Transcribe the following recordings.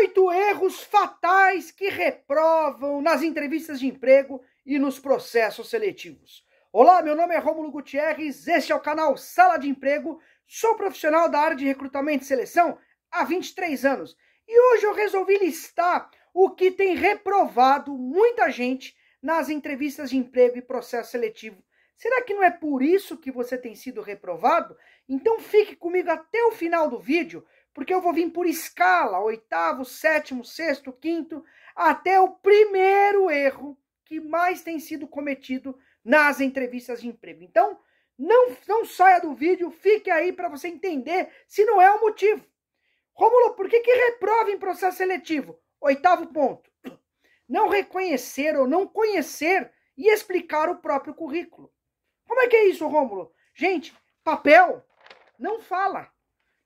oito erros fatais que reprovam nas entrevistas de emprego e nos processos seletivos. Olá, meu nome é Rômulo Gutierrez, este é o canal Sala de Emprego, sou profissional da área de recrutamento e seleção há 23 anos e hoje eu resolvi listar o que tem reprovado muita gente nas entrevistas de emprego e processo seletivo. Será que não é por isso que você tem sido reprovado? Então fique comigo até o final do vídeo porque eu vou vir por escala, oitavo, sétimo, sexto, quinto, até o primeiro erro que mais tem sido cometido nas entrevistas de emprego. Então, não, não saia do vídeo, fique aí para você entender se não é o motivo. Romulo, por que, que reprova em processo seletivo? Oitavo ponto. Não reconhecer ou não conhecer e explicar o próprio currículo. Como é que é isso, Rômulo? Gente, papel não fala.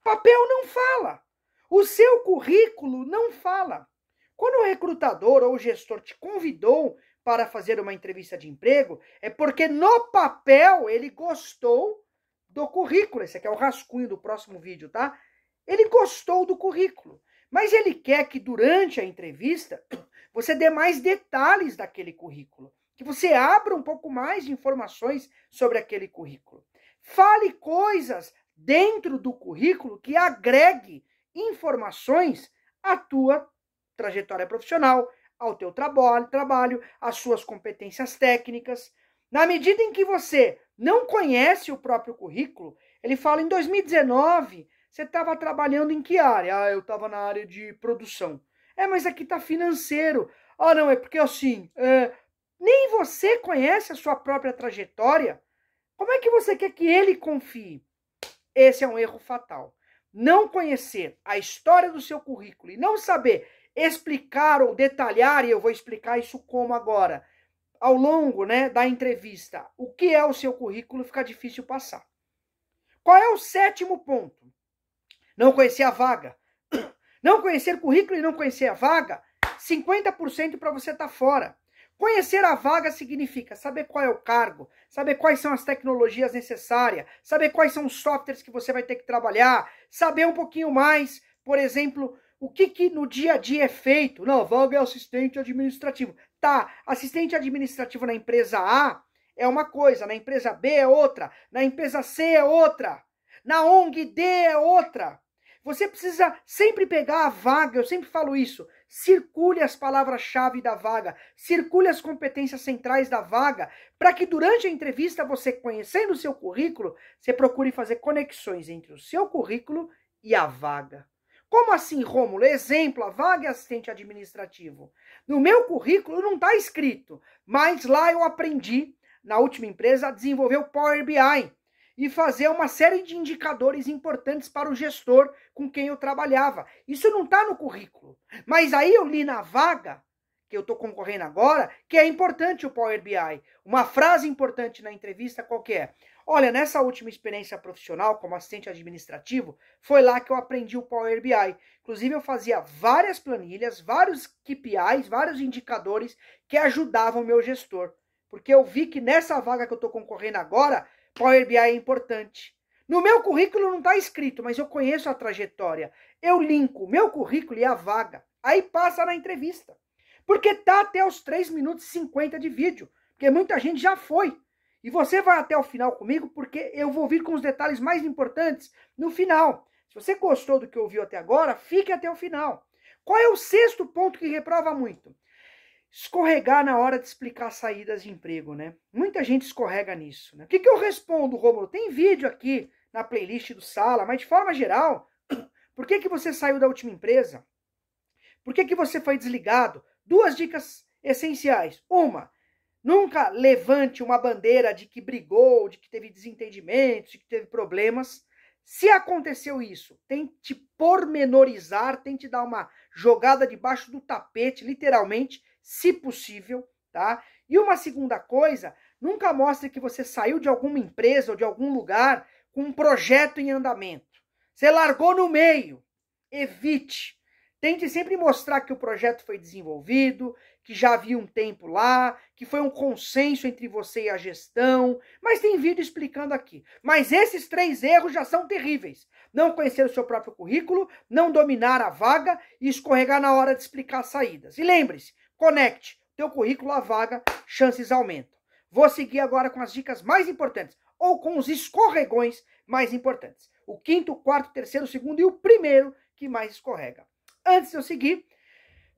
Papel não fala. O seu currículo não fala. Quando o recrutador ou o gestor te convidou para fazer uma entrevista de emprego, é porque no papel ele gostou do currículo. Esse aqui é o rascunho do próximo vídeo, tá? Ele gostou do currículo, mas ele quer que durante a entrevista você dê mais detalhes daquele currículo, que você abra um pouco mais de informações sobre aquele currículo. Fale coisas dentro do currículo que agregue informações à tua trajetória profissional, ao teu trabalho, trabalho, às suas competências técnicas. Na medida em que você não conhece o próprio currículo, ele fala em 2019, você estava trabalhando em que área? Ah, eu estava na área de produção. É, mas aqui está financeiro. Ah, não, é porque assim, é, nem você conhece a sua própria trajetória. Como é que você quer que ele confie? Esse é um erro fatal. Não conhecer a história do seu currículo e não saber explicar ou detalhar, e eu vou explicar isso como agora, ao longo né, da entrevista, o que é o seu currículo, fica difícil passar. Qual é o sétimo ponto? Não conhecer a vaga. Não conhecer currículo e não conhecer a vaga, 50% para você estar tá fora. Conhecer a vaga significa saber qual é o cargo, saber quais são as tecnologias necessárias, saber quais são os softwares que você vai ter que trabalhar, saber um pouquinho mais, por exemplo, o que, que no dia a dia é feito. Não, vaga é assistente administrativo. Tá, assistente administrativo na empresa A é uma coisa, na empresa B é outra, na empresa C é outra, na ONG D é outra. Você precisa sempre pegar a vaga, eu sempre falo isso, circule as palavras-chave da vaga, circule as competências centrais da vaga, para que durante a entrevista, você conhecendo o seu currículo, você procure fazer conexões entre o seu currículo e a vaga. Como assim, Rômulo? Exemplo, a vaga é assistente administrativo. No meu currículo não está escrito, mas lá eu aprendi, na última empresa, a desenvolver o Power BI e fazer uma série de indicadores importantes para o gestor com quem eu trabalhava. Isso não está no currículo. Mas aí eu li na vaga, que eu estou concorrendo agora, que é importante o Power BI. Uma frase importante na entrevista qual que é? Olha, nessa última experiência profissional como assistente administrativo, foi lá que eu aprendi o Power BI. Inclusive, eu fazia várias planilhas, vários KPIs, vários indicadores que ajudavam o meu gestor. Porque eu vi que nessa vaga que eu estou concorrendo agora, Power BI é importante. No meu currículo não está escrito, mas eu conheço a trajetória. Eu linko meu currículo e a vaga. Aí passa na entrevista. Porque tá até os 3 minutos e 50 de vídeo. Porque muita gente já foi. E você vai até o final comigo, porque eu vou vir com os detalhes mais importantes no final. Se você gostou do que ouviu até agora, fique até o final. Qual é o sexto ponto que reprova muito? escorregar na hora de explicar saídas de emprego, né? Muita gente escorrega nisso. Né? O que, que eu respondo, Romulo? Tem vídeo aqui na playlist do Sala, mas de forma geral, por que, que você saiu da última empresa? Por que, que você foi desligado? Duas dicas essenciais. Uma, nunca levante uma bandeira de que brigou, de que teve desentendimentos, de que teve problemas. Se aconteceu isso, tente pormenorizar, tente dar uma jogada debaixo do tapete, literalmente, se possível, tá? E uma segunda coisa, nunca mostre que você saiu de alguma empresa ou de algum lugar com um projeto em andamento. Você largou no meio. Evite. Tente sempre mostrar que o projeto foi desenvolvido, que já havia um tempo lá, que foi um consenso entre você e a gestão. Mas tem vídeo explicando aqui. Mas esses três erros já são terríveis: não conhecer o seu próprio currículo, não dominar a vaga e escorregar na hora de explicar saídas. E lembre-se, Conecte teu currículo à vaga, chances aumentam. Vou seguir agora com as dicas mais importantes, ou com os escorregões mais importantes. O quinto, o quarto, o terceiro, o segundo e o primeiro que mais escorrega. Antes de eu seguir,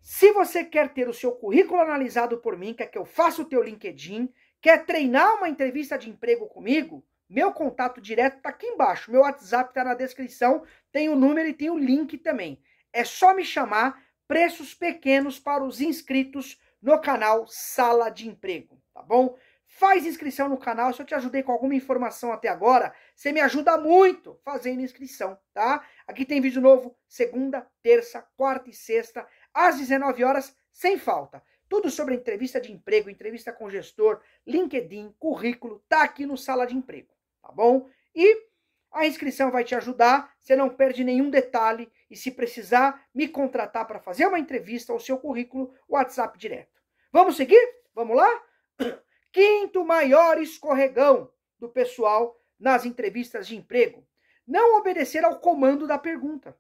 se você quer ter o seu currículo analisado por mim, quer que eu faça o teu LinkedIn, quer treinar uma entrevista de emprego comigo, meu contato direto está aqui embaixo, meu WhatsApp está na descrição, tem o número e tem o link também. É só me chamar preços pequenos para os inscritos no canal Sala de Emprego, tá bom? Faz inscrição no canal, se eu te ajudei com alguma informação até agora, você me ajuda muito fazendo inscrição, tá? Aqui tem vídeo novo segunda, terça, quarta e sexta, às 19 horas, sem falta. Tudo sobre entrevista de emprego, entrevista com gestor, LinkedIn, currículo, tá aqui no Sala de Emprego, tá bom? E a inscrição vai te ajudar, você não perde nenhum detalhe e se precisar me contratar para fazer uma entrevista ao seu currículo, WhatsApp direto. Vamos seguir? Vamos lá? Quinto maior escorregão do pessoal nas entrevistas de emprego: não obedecer ao comando da pergunta.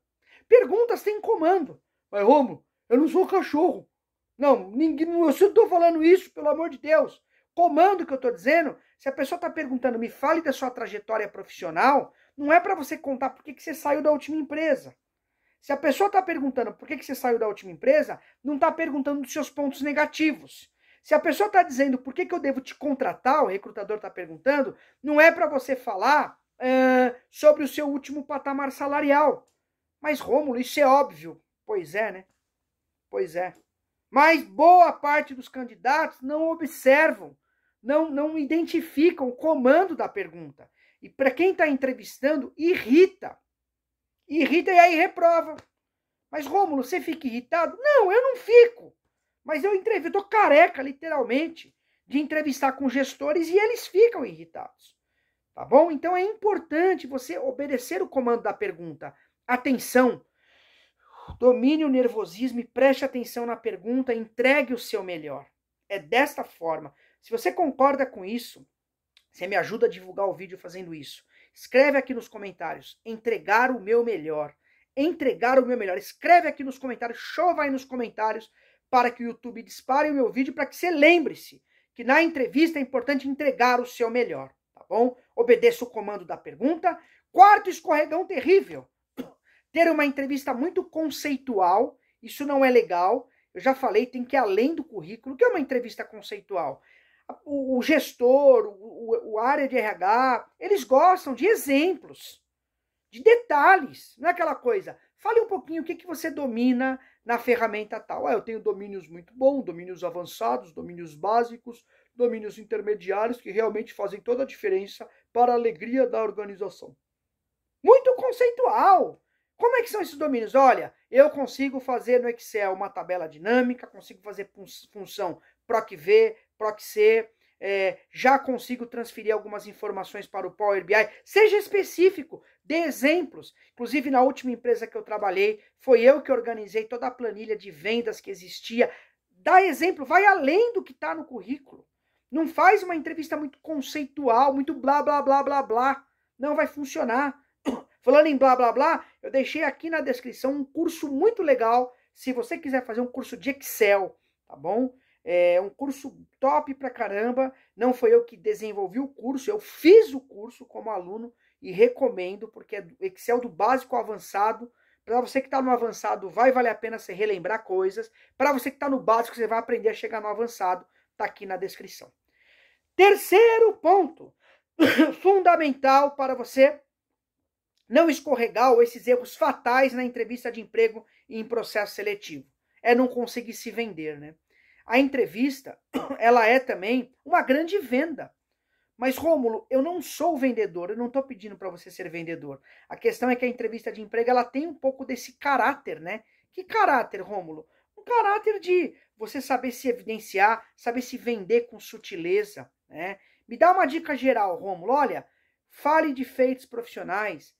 Perguntas têm comando. Mas, Romo, eu não sou cachorro. Não, ninguém, eu estou falando isso, pelo amor de Deus. Comando que eu estou dizendo, se a pessoa está perguntando, me fale da sua trajetória profissional, não é para você contar por que você saiu da última empresa. Se a pessoa está perguntando por que, que você saiu da última empresa, não está perguntando dos seus pontos negativos. Se a pessoa está dizendo por que, que eu devo te contratar, o recrutador está perguntando, não é para você falar uh, sobre o seu último patamar salarial. Mas, Rômulo, isso é óbvio. Pois é, né? Pois é. Mas boa parte dos candidatos não observam, não, não identificam o comando da pergunta. E para quem está entrevistando, irrita. Irrita e aí reprova. Mas, Rômulo, você fica irritado? Não, eu não fico. Mas eu entrevisto, eu tô careca, literalmente, de entrevistar com gestores e eles ficam irritados. Tá bom? Então é importante você obedecer o comando da pergunta. Atenção. Domine o nervosismo e preste atenção na pergunta, entregue o seu melhor. É desta forma. Se você concorda com isso, você me ajuda a divulgar o vídeo fazendo isso. Escreve aqui nos comentários. Entregar o meu melhor. Entregar o meu melhor. Escreve aqui nos comentários. Chova aí nos comentários para que o YouTube dispare o meu vídeo para que você lembre-se que na entrevista é importante entregar o seu melhor, tá bom? Obedeça o comando da pergunta. Quarto escorregão terrível. Ter uma entrevista muito conceitual, isso não é legal. Eu já falei, tem que ir além do currículo. O que é uma entrevista conceitual? o, gestor, o, área de RH, eles gostam de exemplos, de detalhes, não é aquela coisa. Fale um pouquinho o que, que você domina na ferramenta tal. Ah, eu tenho domínios muito bons, domínios avançados, domínios básicos, domínios intermediários que realmente fazem toda a diferença para a alegria da organização. Muito conceitual. Como é que são esses domínios? Olha, eu consigo fazer no Excel uma tabela dinâmica, consigo fazer função PROC V, Proxy, é, já consigo transferir algumas informações para o Power BI. Seja específico, dê exemplos. Inclusive, na última empresa que eu trabalhei, foi eu que organizei toda a planilha de vendas que existia. Dá exemplo, vai além do que está no currículo. Não faz uma entrevista muito conceitual, muito blá, blá, blá, blá, blá. Não vai funcionar. Falando em blá, blá, blá, eu deixei aqui na descrição um curso muito legal. Se você quiser fazer um curso de Excel, tá bom? É um curso top pra caramba. Não foi eu que desenvolvi o curso, eu fiz o curso como aluno e recomendo, porque é Excel do básico ao avançado. Para você que está no avançado, vai valer a pena você relembrar coisas. Para você que está no básico, você vai aprender a chegar no avançado. Está aqui na descrição. Terceiro ponto fundamental para você não escorregar ou esses erros fatais na entrevista de emprego e em processo seletivo é não conseguir se vender, né? A entrevista, ela é também uma grande venda. Mas Rômulo, eu não sou vendedor, eu não estou pedindo para você ser vendedor. A questão é que a entrevista de emprego ela tem um pouco desse caráter, né? Que caráter, Rômulo? Um caráter de você saber se evidenciar, saber se vender com sutileza, né? Me dá uma dica geral, Rômulo. Olha, fale de feitos profissionais,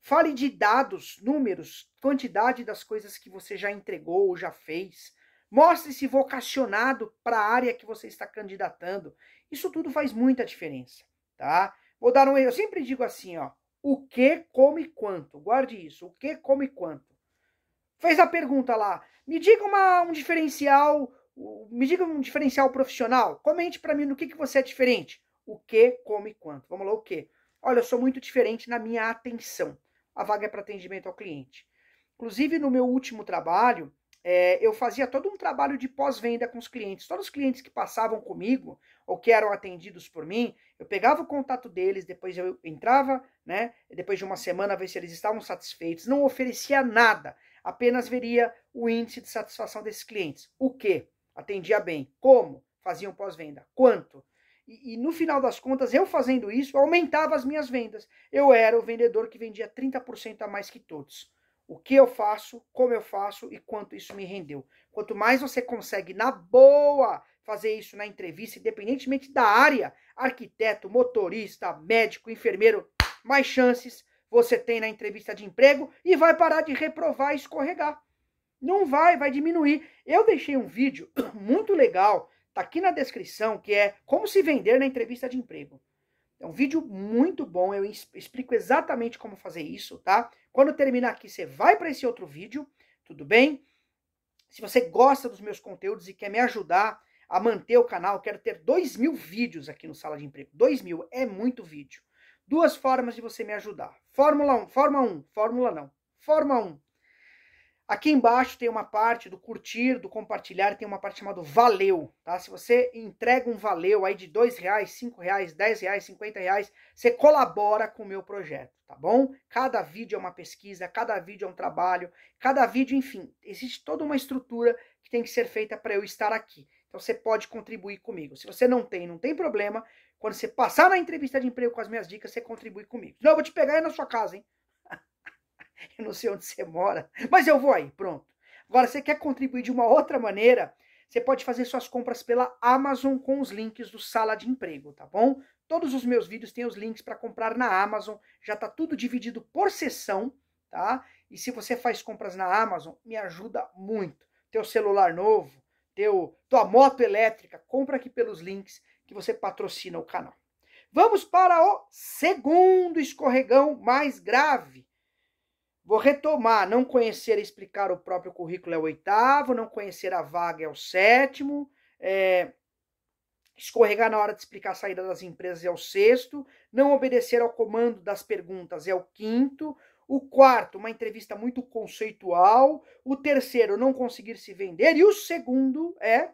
fale de dados, números, quantidade das coisas que você já entregou ou já fez. Mostre-se vocacionado para a área que você está candidatando. Isso tudo faz muita diferença, tá? Vou dar um Eu sempre digo assim, ó. O que, como e quanto. Guarde isso. O que, como e quanto. Fez a pergunta lá. Me diga uma, um diferencial. Me diga um diferencial profissional. Comente para mim no que, que você é diferente. O que, como e quanto. Vamos lá, o que? Olha, eu sou muito diferente na minha atenção. A vaga é para atendimento ao cliente. Inclusive, no meu último trabalho, é, eu fazia todo um trabalho de pós-venda com os clientes. Todos os clientes que passavam comigo ou que eram atendidos por mim, eu pegava o contato deles, depois eu entrava, né? Depois de uma semana, ver se eles estavam satisfeitos. Não oferecia nada, apenas veria o índice de satisfação desses clientes. O que? Atendia bem. Como? Faziam pós-venda. Quanto? E, e, no final das contas, eu fazendo isso, aumentava as minhas vendas. Eu era o vendedor que vendia 30% a mais que todos o que eu faço, como eu faço e quanto isso me rendeu. Quanto mais você consegue, na boa, fazer isso na entrevista, independentemente da área, arquiteto, motorista, médico, enfermeiro, mais chances você tem na entrevista de emprego e vai parar de reprovar e escorregar. Não vai, vai diminuir. Eu deixei um vídeo muito legal, tá aqui na descrição, que é como se vender na entrevista de emprego. É um vídeo muito bom, eu explico exatamente como fazer isso, tá? Quando terminar aqui, você vai para esse outro vídeo, tudo bem? Se você gosta dos meus conteúdos e quer me ajudar a manter o canal, quero ter dois mil vídeos aqui no Sala de Emprego. Dois mil é muito vídeo. Duas formas de você me ajudar. Fórmula 1, Fórmula 1, Fórmula não, Fórmula 1. Aqui embaixo tem uma parte do curtir, do compartilhar, tem uma parte chamada valeu, tá? Se você entrega um valeu aí de dois reais, cinco reais, dez reais, cinquenta reais, você colabora com o meu projeto tá bom? Cada vídeo é uma pesquisa, cada vídeo é um trabalho, cada vídeo, enfim, existe toda uma estrutura que tem que ser feita para eu estar aqui. Então você pode contribuir comigo. Se você não tem, não tem problema. Quando você passar na entrevista de emprego com as minhas dicas, você contribui comigo. Não, eu vou te pegar aí na sua casa, hein? eu não sei onde você mora, mas eu vou aí, pronto. Agora, se você quer contribuir de uma outra maneira, você pode fazer suas compras pela Amazon com os links do Sala de Emprego, tá bom? Todos os meus vídeos têm os links para comprar na Amazon, já está tudo dividido por sessão, tá? E se você faz compras na Amazon, me ajuda muito. Teu celular novo, teu, tua moto elétrica, compra aqui pelos links que você patrocina o canal. Vamos para o segundo escorregão mais grave. Vou retomar, não conhecer e é explicar o próprio currículo é o oitavo, não conhecer a vaga é o sétimo, é, Escorregar na hora de explicar a saída das empresas é o sexto. Não obedecer ao comando das perguntas é o quinto. O quarto, uma entrevista muito conceitual. O terceiro, não conseguir se vender. E o segundo é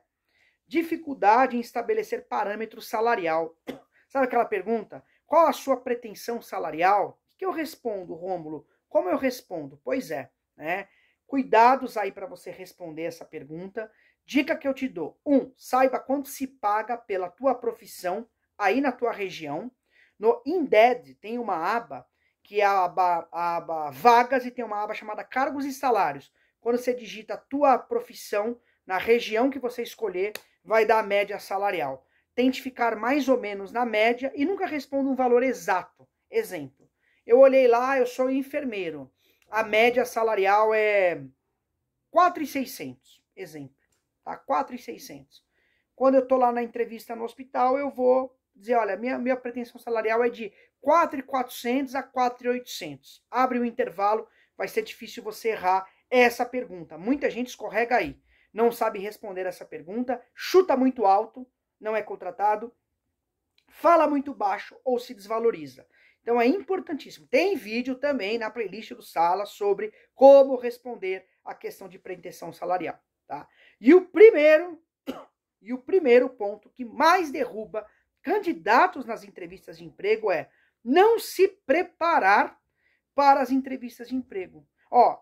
dificuldade em estabelecer parâmetro salarial. Sabe aquela pergunta? Qual a sua pretensão salarial? O que eu respondo, Rômulo? Como eu respondo? Pois é, né? Cuidados aí para você responder essa pergunta. Dica que eu te dou: um, saiba quanto se paga pela tua profissão aí na tua região. No Indeed tem uma aba que é a aba, a aba vagas e tem uma aba chamada cargos e salários. Quando você digita a tua profissão na região que você escolher, vai dar a média salarial. Tente ficar mais ou menos na média e nunca responda um valor exato. Exemplo, eu olhei lá, eu sou enfermeiro a média salarial é 4,600, exemplo, tá? 4,600. Quando eu estou lá na entrevista no hospital, eu vou dizer, olha, minha, minha pretensão salarial é de 4,400 a 4,800. Abre o um intervalo, vai ser difícil você errar essa pergunta. Muita gente escorrega aí, não sabe responder essa pergunta, chuta muito alto, não é contratado, fala muito baixo ou se desvaloriza. Então é importantíssimo. Tem vídeo também na playlist do Sala sobre como responder a questão de pretensão salarial, tá? E o primeiro e o primeiro ponto que mais derruba candidatos nas entrevistas de emprego é não se preparar para as entrevistas de emprego. Ó,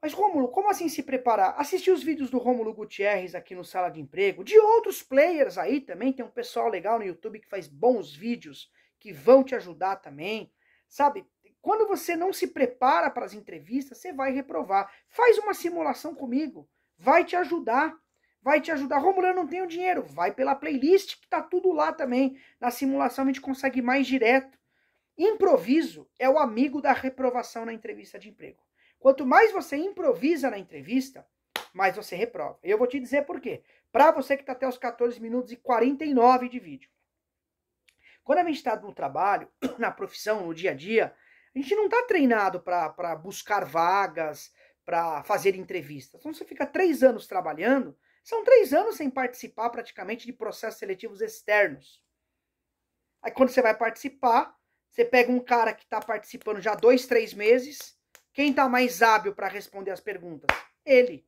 mas Rômulo, como assim se preparar? Assistir os vídeos do Rômulo Gutierrez aqui no Sala de Emprego, de outros players aí também, tem um pessoal legal no YouTube que faz bons vídeos que vão te ajudar também. Sabe? Quando você não se prepara para as entrevistas, você vai reprovar. Faz uma simulação comigo. Vai te ajudar. Vai te ajudar. Romulo, eu não tenho dinheiro. Vai pela playlist que tá tudo lá também. Na simulação a gente consegue mais direto. Improviso é o amigo da reprovação na entrevista de emprego. Quanto mais você improvisa na entrevista, mais você reprova. Eu vou te dizer por quê. Para você que está até os 14 minutos e 49 de vídeo. Quando a gente está no trabalho, na profissão, no dia a dia, a gente não está treinado para buscar vagas, para fazer entrevistas. Então você fica três anos trabalhando, são três anos sem participar praticamente de processos seletivos externos. Aí quando você vai participar, você pega um cara que está participando já dois, três meses. Quem está mais hábil para responder as perguntas? Ele.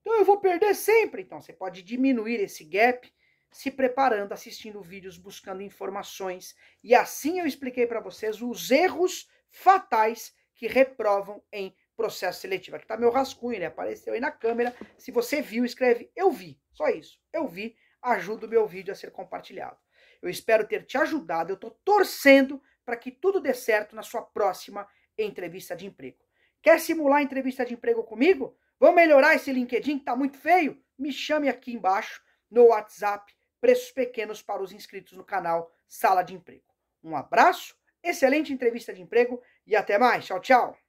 Então eu vou perder sempre. Então você pode diminuir esse gap se preparando, assistindo vídeos, buscando informações. E assim eu expliquei para vocês os erros fatais que reprovam em processo seletivo. Aqui está meu rascunho, ele apareceu aí na câmera. Se você viu, escreve eu vi. Só isso. Eu vi. Ajuda o meu vídeo a ser compartilhado. Eu espero ter te ajudado. Eu estou torcendo para que tudo dê certo na sua próxima entrevista de emprego. Quer simular entrevista de emprego comigo? Vamos melhorar esse LinkedIn que está muito feio? Me chame aqui embaixo no WhatsApp preços pequenos para os inscritos no canal Sala de Emprego. Um abraço, excelente entrevista de emprego e até mais. Tchau, tchau.